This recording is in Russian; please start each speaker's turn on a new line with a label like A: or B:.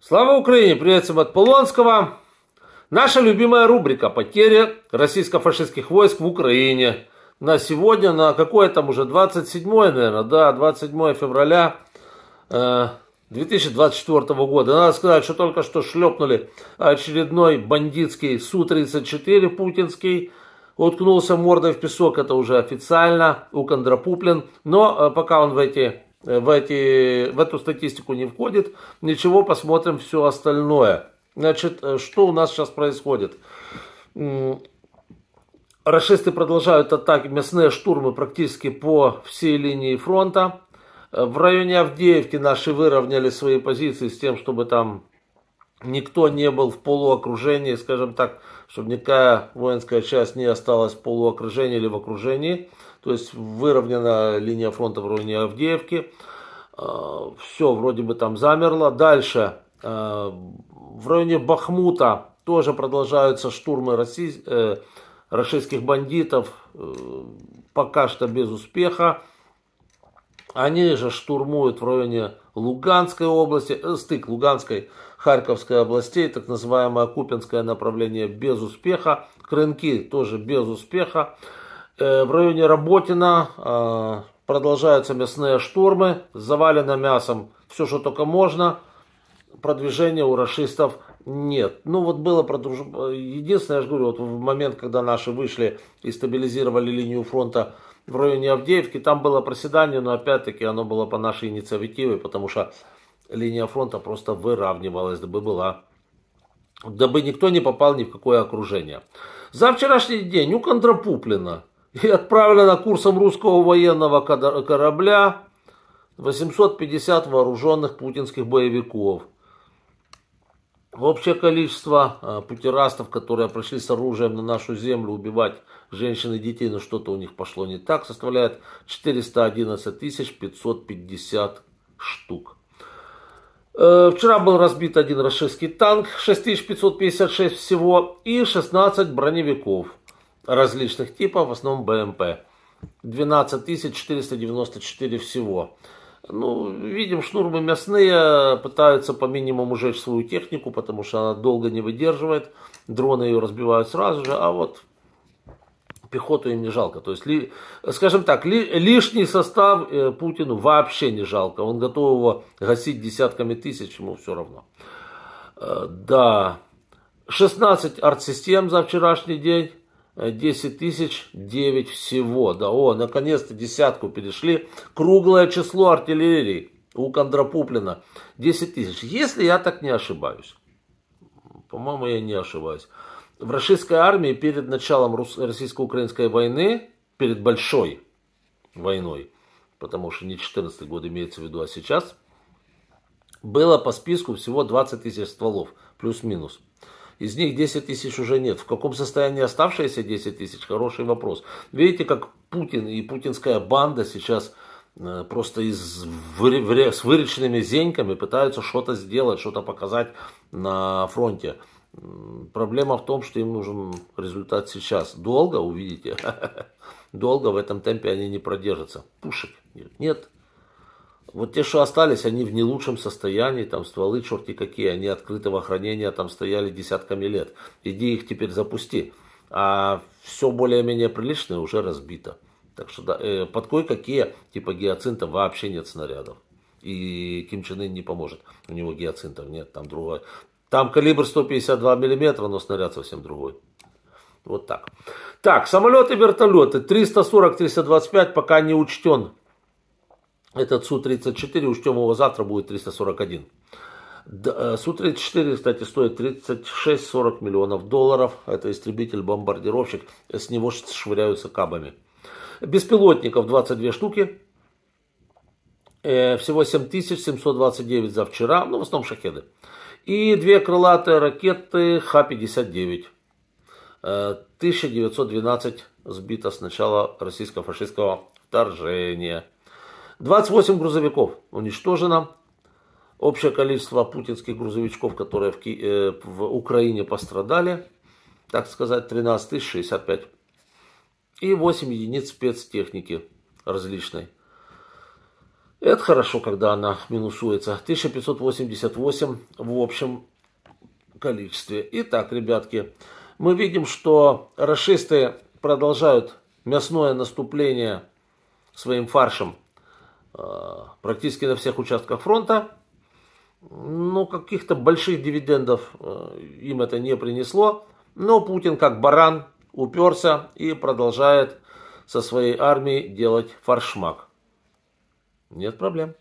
A: Слава Украине! Приветствуем от Полонского. Наша любимая рубрика «Потери российско-фашистских войск в Украине». На сегодня, на какое там уже, 27, наверное, да, 27 февраля 2024 э, года. Надо сказать, что только что шлепнули очередной бандитский Су-34 путинский, уткнулся мордой в песок, это уже официально, у Кондрапуплин. Но э, пока он в эти в, эти, в эту статистику не входит. Ничего, посмотрим все остальное. Значит, э, что у нас сейчас происходит? Рашисты продолжают атаки, мясные штурмы практически по всей линии фронта. Э, в районе Авдеевки наши выровняли свои позиции с тем, чтобы там никто не был в полуокружении, скажем так, чтобы никакая воинская часть не осталась в полуокружении или в окружении. То есть выровнена линия фронта в районе Авдеевки. А, Все вроде бы там замерло. Дальше а, в районе Бахмута тоже продолжаются штурмы э, российских бандитов. Э, пока что без успеха. Они же штурмуют в районе Луганской области, э, стык Луганской, Харьковской областей, так называемое Купинское направление без успеха, Крынки тоже без успеха. Э, в районе Работина э, продолжаются мясные штурмы, завалено мясом все, что только можно. Продвижения у расистов нет. Ну вот было продолж... единственное, я же говорю, вот в момент, когда наши вышли и стабилизировали линию фронта в районе Авдеевки. Там было проседание, но опять-таки оно было по нашей инициативе, потому что линия фронта просто выравнивалась, дабы была, дабы никто не попал ни в какое окружение. За вчерашний день у уконтропуплено и отправлено курсом русского военного корабля 850 вооруженных путинских боевиков – Общее количество э, путерастов, которые пришли с оружием на нашу землю убивать женщин и детей, но что-то у них пошло не так, составляет 411 550 штук. Э, вчера был разбит один российский танк, 6556 всего, и 16 броневиков различных типов, в основном БМП. 12494 всего. Ну, видим, шнурмы мясные пытаются по минимуму жечь свою технику, потому что она долго не выдерживает. Дроны ее разбивают сразу же, а вот пехоту им не жалко. То есть, ли, скажем так, ли, лишний состав э, Путину вообще не жалко. Он готов его гасить десятками тысяч, ему все равно. Э, да, 16 артсистем за вчерашний день. 10 э, тысяч 9 всего. Да, о, наконец-то десятку перешли. Круглое число артиллерии у Кондропуплина 10 тысяч. Если я так не ошибаюсь. По-моему, я не ошибаюсь. В российской армии перед началом российско-украинской войны, перед большой войной, потому что не 14 год имеется в виду, а сейчас, было по списку всего 20 тысяч стволов, плюс-минус. Из них 10 тысяч уже нет. В каком состоянии оставшиеся 10 тысяч? Хороший вопрос. Видите, как Путин и путинская банда сейчас э, просто из, с выреченными зеньками пытаются что-то сделать, что-то показать на фронте. Проблема в том, что им нужен результат сейчас. Долго, увидите, долго в этом темпе они не продержатся. Пушек нет. Вот те, что остались, они в не лучшем состоянии, там стволы черти какие, они открытого хранения там стояли десятками лет. Иди их теперь запусти. А все более-менее приличное уже разбито. Так что да, э, под кое-какие типа гиацинта вообще нет снарядов. И Ким Чен Ын не поможет. У него гиацинтов нет, там другой. Там калибр 152 миллиметра, но снаряд совсем другой. Вот так. Так, самолеты, вертолеты. 340-325 пока не учтен этот Су-34, учтем его завтра, будет 341. Э, Су-34, кстати, стоит 36-40 миллионов долларов. Это истребитель-бомбардировщик. С него швыряются кабами. Беспилотников 22 штуки. Э, всего 7729 за вчера. Ну, в основном шахеды. И две крылатые ракеты Х-59. 1912 э, сбито с начала российско-фашистского вторжения. 28 грузовиков уничтожено. Общее количество путинских грузовичков, которые в, Ки... э, в Украине пострадали, так сказать, 13 065. И 8 единиц спецтехники различной. Это хорошо, когда она минусуется. 1588 в общем количестве. Итак, ребятки, мы видим, что расисты продолжают мясное наступление своим фаршем Э, практически на всех участках фронта. Но каких-то больших дивидендов э, им это не принесло. Но Путин как баран уперся и продолжает со своей армией делать фаршмак. Нет проблем.